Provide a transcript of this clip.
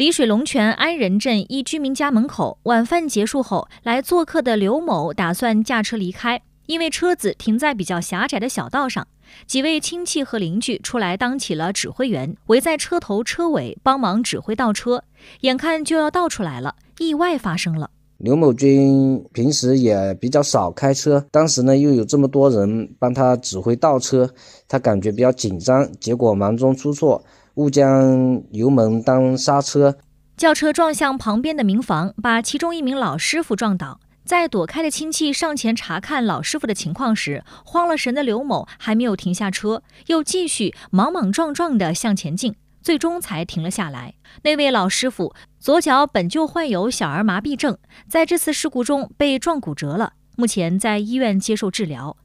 丽水龙泉安仁镇一居民家门口，晚饭结束后来做客的刘某打算驾车离开，因为车子停在比较狭窄的小道上，几位亲戚和邻居出来当起了指挥员，围在车头车尾帮忙指挥倒车。眼看就要倒出来了，意外发生了。刘某军平时也比较少开车，当时呢又有这么多人帮他指挥倒车，他感觉比较紧张，结果忙中出错。误将油门当刹车，轿车撞向旁边的民房，把其中一名老师傅撞倒。在躲开的亲戚上前查看老师傅的情况时，慌了神的刘某还没有停下车，又继续莽莽撞撞地向前进，最终才停了下来。那位老师傅左脚本就患有小儿麻痹症，在这次事故中被撞骨折了，目前在医院接受治疗。